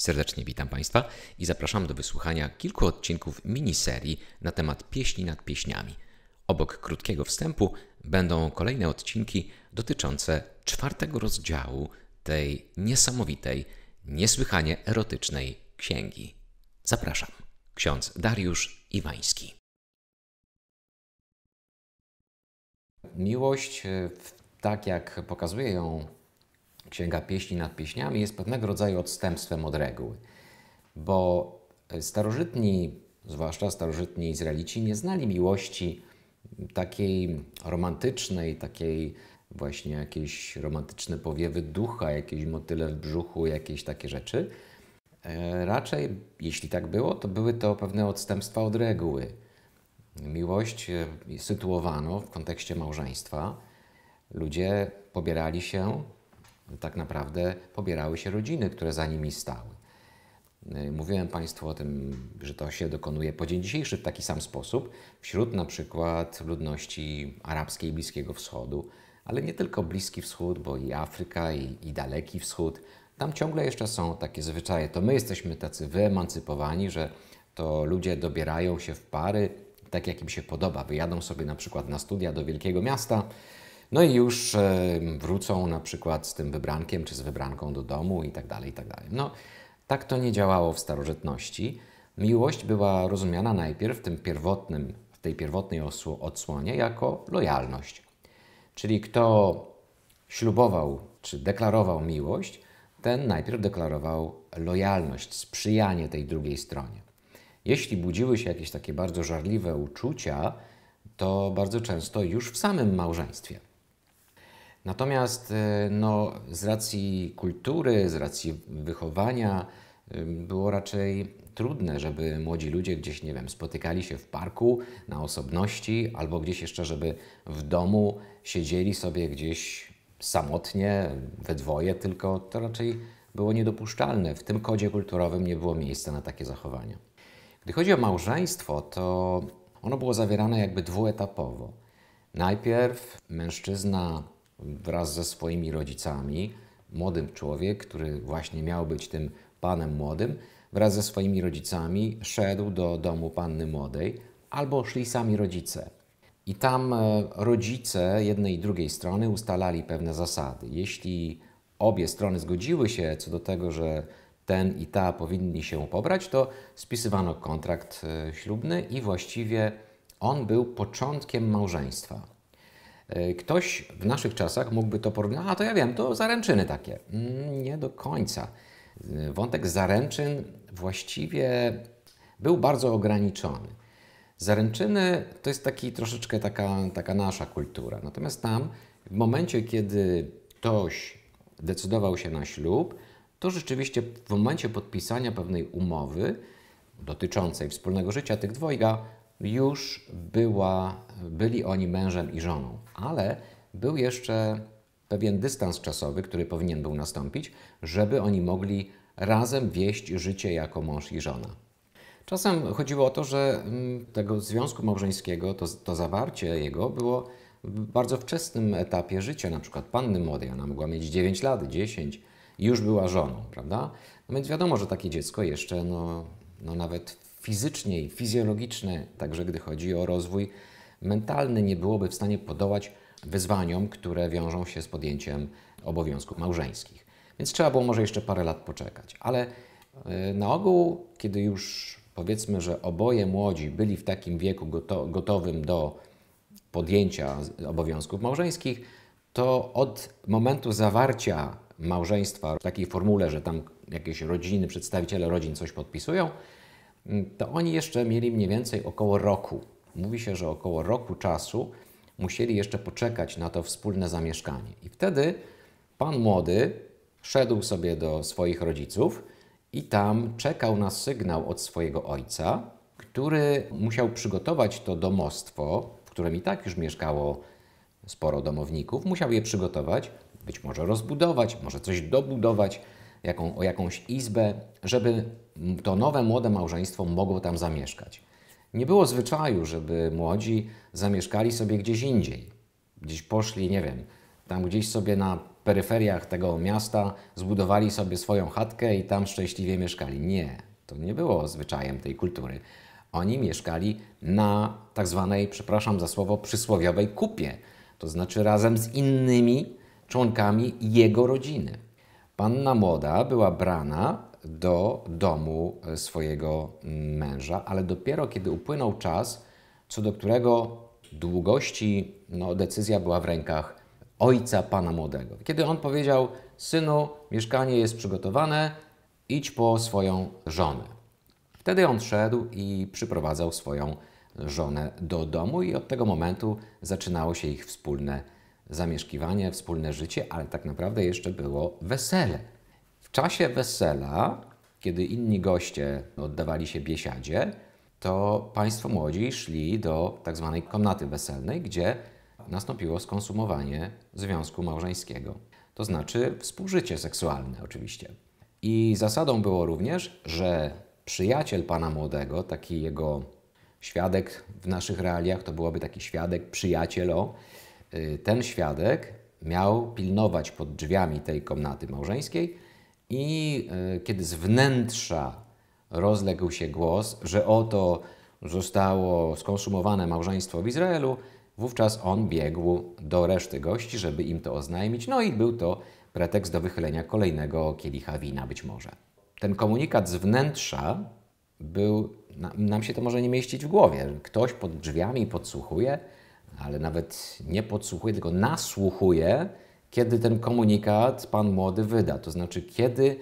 Serdecznie witam Państwa i zapraszam do wysłuchania kilku odcinków miniserii na temat pieśni nad pieśniami. Obok krótkiego wstępu będą kolejne odcinki dotyczące czwartego rozdziału tej niesamowitej, niesłychanie erotycznej księgi. Zapraszam. Ksiądz Dariusz Iwański. Miłość, e, tak jak pokazuje ją Księga Pieśni nad Pieśniami jest pewnego rodzaju odstępstwem od reguły, bo starożytni, zwłaszcza starożytni Izraelici, nie znali miłości takiej romantycznej, takiej właśnie jakieś romantyczne powiewy ducha, jakieś motyle w brzuchu, jakieś takie rzeczy. E, raczej, jeśli tak było, to były to pewne odstępstwa od reguły. Miłość e, sytuowano w kontekście małżeństwa. Ludzie pobierali się tak naprawdę pobierały się rodziny, które za nimi stały. Y, mówiłem Państwu o tym, że to się dokonuje po dzień dzisiejszy w taki sam sposób wśród na przykład ludności arabskiej Bliskiego Wschodu, ale nie tylko Bliski Wschód, bo i Afryka, i, i Daleki Wschód. Tam ciągle jeszcze są takie zwyczaje. To my jesteśmy tacy wyemancypowani, że to ludzie dobierają się w pary tak, jak im się podoba. Wyjadą sobie na przykład na studia do wielkiego miasta, no i już e, wrócą na przykład z tym wybrankiem czy z wybranką do domu i tak dalej, i tak dalej. No, tak to nie działało w starożytności. Miłość była rozumiana najpierw w tym pierwotnym, w tej pierwotnej odsłonie jako lojalność. Czyli kto ślubował czy deklarował miłość, ten najpierw deklarował lojalność, sprzyjanie tej drugiej stronie. Jeśli budziły się jakieś takie bardzo żarliwe uczucia, to bardzo często już w samym małżeństwie. Natomiast y, no, z racji kultury, z racji wychowania y, było raczej trudne, żeby młodzi ludzie gdzieś, nie wiem, spotykali się w parku na osobności albo gdzieś jeszcze, żeby w domu siedzieli sobie gdzieś samotnie, we dwoje, tylko to raczej było niedopuszczalne. W tym kodzie kulturowym nie było miejsca na takie zachowania. Gdy chodzi o małżeństwo, to ono było zawierane jakby dwuetapowo. Najpierw mężczyzna wraz ze swoimi rodzicami, młody człowiek, który właśnie miał być tym panem młodym, wraz ze swoimi rodzicami szedł do domu panny młodej, albo szli sami rodzice. I tam e, rodzice jednej i drugiej strony ustalali pewne zasady. Jeśli obie strony zgodziły się co do tego, że ten i ta powinni się pobrać, to spisywano kontrakt e, ślubny i właściwie on był początkiem małżeństwa. Y, ktoś w naszych czasach mógłby to porównać, a to ja wiem, to zaręczyny takie. Mm, nie do końca. Y, wątek zaręczyn właściwie był bardzo ograniczony. Zaręczyny to jest taki troszeczkę taka, taka nasza kultura. Natomiast tam, w momencie, kiedy ktoś decydował się na ślub, to rzeczywiście w momencie podpisania pewnej umowy dotyczącej wspólnego życia tych dwojga już była, byli oni mężem i żoną, ale był jeszcze pewien dystans czasowy, który powinien był nastąpić, żeby oni mogli razem wieść życie jako mąż i żona. Czasem chodziło o to, że mm, tego związku małżeńskiego, to, to zawarcie jego było w bardzo wczesnym etapie życia, na przykład panny młodej, ona mogła mieć 9 lat, 10 już była żoną, prawda? No więc wiadomo, że takie dziecko jeszcze, no, no nawet fizycznie i fizjologiczne, także gdy chodzi o rozwój mentalny, nie byłoby w stanie podołać wyzwaniom, które wiążą się z podjęciem obowiązków małżeńskich. Więc trzeba było może jeszcze parę lat poczekać. Ale e, na ogół, kiedy już powiedzmy, że oboje młodzi byli w takim wieku goto gotowym do podjęcia obowiązków małżeńskich, to od momentu zawarcia małżeństwa w takiej formule, że tam jakieś rodziny, przedstawiciele rodzin coś podpisują, Mm, to oni jeszcze mieli mniej więcej około roku. Mówi się, że około roku czasu musieli jeszcze poczekać na to wspólne zamieszkanie. I wtedy pan młody szedł sobie do swoich rodziców i tam czekał na sygnał od swojego ojca, który musiał przygotować to domostwo, w którym i tak już mieszkało sporo domowników, musiał je przygotować, być może rozbudować, może coś dobudować jaką, o jakąś izbę, żeby to nowe młode małżeństwo mogło tam zamieszkać. Nie było zwyczaju, żeby młodzi zamieszkali sobie gdzieś indziej. Gdzieś poszli, nie wiem, tam gdzieś sobie na peryferiach tego miasta zbudowali sobie swoją chatkę i tam szczęśliwie mieszkali. Nie, to nie było zwyczajem tej kultury. Oni mieszkali na tak zwanej, przepraszam za słowo, przysłowiowej kupie, to znaczy razem z innymi członkami jego rodziny. Panna młoda była brana do domu e, swojego mm, męża, ale dopiero kiedy upłynął czas, co do którego długości no, decyzja była w rękach ojca pana młodego. Kiedy on powiedział: Synu, mieszkanie jest przygotowane, idź po swoją żonę. Wtedy on szedł i przyprowadzał swoją żonę do domu, i od tego momentu zaczynało się ich wspólne zamieszkiwanie, wspólne życie, ale tak naprawdę jeszcze było wesele. W czasie wesela, kiedy inni goście oddawali się biesiadzie, to państwo młodzi szli do tak zwanej komnaty weselnej, gdzie nastąpiło skonsumowanie związku małżeńskiego. To znaczy współżycie seksualne oczywiście. I zasadą było również, że przyjaciel pana młodego, taki jego świadek w naszych realiach, to byłoby taki świadek, przyjaciel o, Y, ten świadek miał pilnować pod drzwiami tej komnaty małżeńskiej i y, kiedy z wnętrza rozległ się głos, że oto zostało skonsumowane małżeństwo w Izraelu, wówczas on biegł do reszty gości, żeby im to oznajmić. No i był to pretekst do wychylenia kolejnego kielicha wina być może. Ten komunikat z wnętrza był, nam się to może nie mieścić w głowie. Ktoś pod drzwiami podsłuchuje, ale nawet nie podsłuchuje, tylko nasłuchuje, kiedy ten komunikat pan młody wyda. To znaczy, kiedy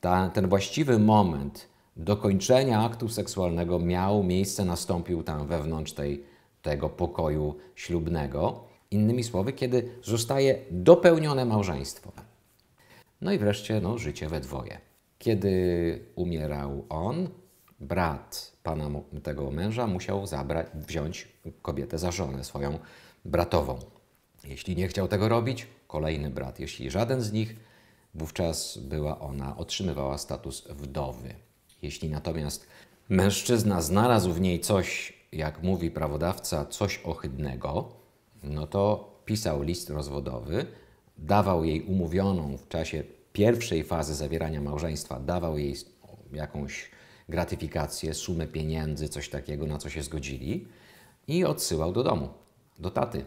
ta, ten właściwy moment dokończenia aktu seksualnego miał miejsce, nastąpił tam wewnątrz tej, tego pokoju ślubnego. Innymi słowy, kiedy zostaje dopełnione małżeństwo. No i wreszcie no, życie we dwoje. Kiedy umierał on, brat pana tego męża musiał zabrać, wziąć kobietę za żonę, swoją bratową. Jeśli nie chciał tego robić, kolejny brat. Jeśli żaden z nich, wówczas była ona, otrzymywała status wdowy. Jeśli natomiast mężczyzna znalazł w niej coś, jak mówi prawodawca, coś ohydnego, no to pisał list rozwodowy, dawał jej umówioną w czasie pierwszej fazy zawierania małżeństwa, dawał jej jakąś gratyfikację, sumę pieniędzy, coś takiego, na co się zgodzili i odsyłał do domu, do taty.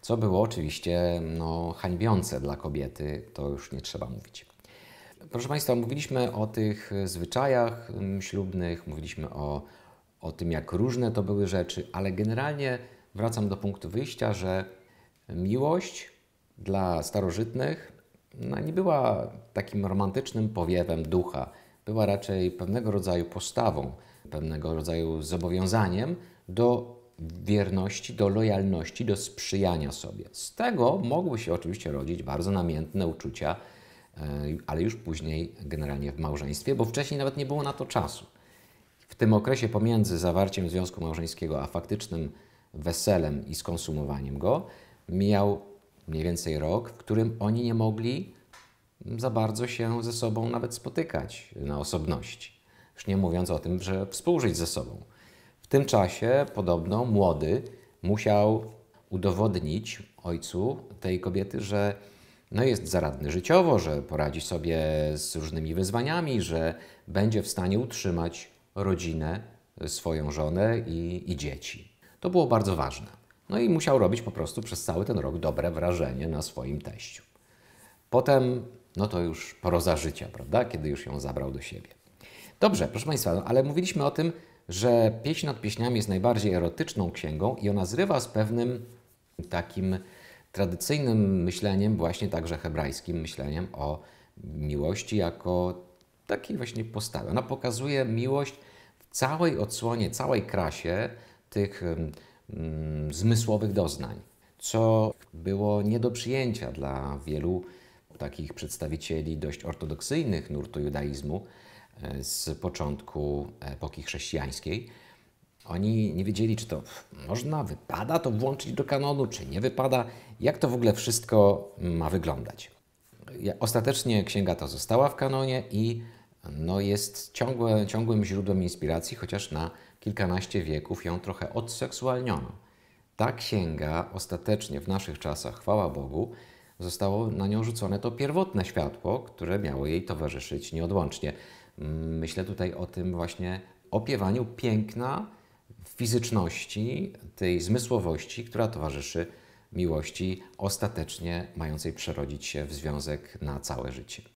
Co było oczywiście no, hańbiące dla kobiety, to już nie trzeba mówić. Proszę Państwa, mówiliśmy o tych zwyczajach mm, ślubnych, mówiliśmy o, o tym, jak różne to były rzeczy, ale generalnie wracam do punktu wyjścia, że miłość dla starożytnych no, nie była takim romantycznym powiewem ducha, była raczej pewnego rodzaju postawą, pewnego rodzaju zobowiązaniem do wierności, do lojalności, do sprzyjania sobie. Z tego mogły się oczywiście rodzić bardzo namiętne uczucia, e, ale już później generalnie w małżeństwie, bo wcześniej nawet nie było na to czasu. W tym okresie pomiędzy zawarciem związku małżeńskiego a faktycznym weselem i skonsumowaniem go miał mniej więcej rok, w którym oni nie mogli za bardzo się ze sobą nawet spotykać na osobności. Już nie mówiąc o tym, że współżyć ze sobą. W tym czasie podobno młody musiał udowodnić ojcu tej kobiety, że no jest zaradny życiowo, że poradzi sobie z różnymi wyzwaniami, że będzie w stanie utrzymać rodzinę, e, swoją żonę i, i dzieci. To było bardzo ważne. No i musiał robić po prostu przez cały ten rok dobre wrażenie na swoim teściu. Potem no to już proza życia, prawda? Kiedy już ją zabrał do siebie. Dobrze, proszę Państwa, no, ale mówiliśmy o tym, że Pieśń nad pieśniami jest najbardziej erotyczną księgą i ona zrywa z pewnym takim tradycyjnym myśleniem, właśnie także hebrajskim myśleniem o miłości jako takiej właśnie postawy. Ona pokazuje miłość w całej odsłonie, całej krasie tych mm, mm zmysłowych doznań, co było nie do przyjęcia dla wielu takich przedstawicieli dość ortodoksyjnych nurtu judaizmu e, z początku epoki chrześcijańskiej. Oni nie wiedzieli, czy to można, wypada to włączyć do kanonu, czy nie wypada, jak to w ogóle wszystko ma wyglądać. Ostatecznie księga ta została w kanonie i no jest ciągłe, ciągłym źródłem inspiracji, chociaż na kilkanaście wieków ją trochę odseksualniono. Ta księga ostatecznie w naszych czasach, chwała Bogu, zostało na nią rzucone to pierwotne światło, które miało jej towarzyszyć nieodłącznie. Mm, myślę tutaj o tym właśnie opiewaniu piękna fizyczności, tej zmysłowości, która towarzyszy miłości ostatecznie mającej przerodzić się w związek na całe życie.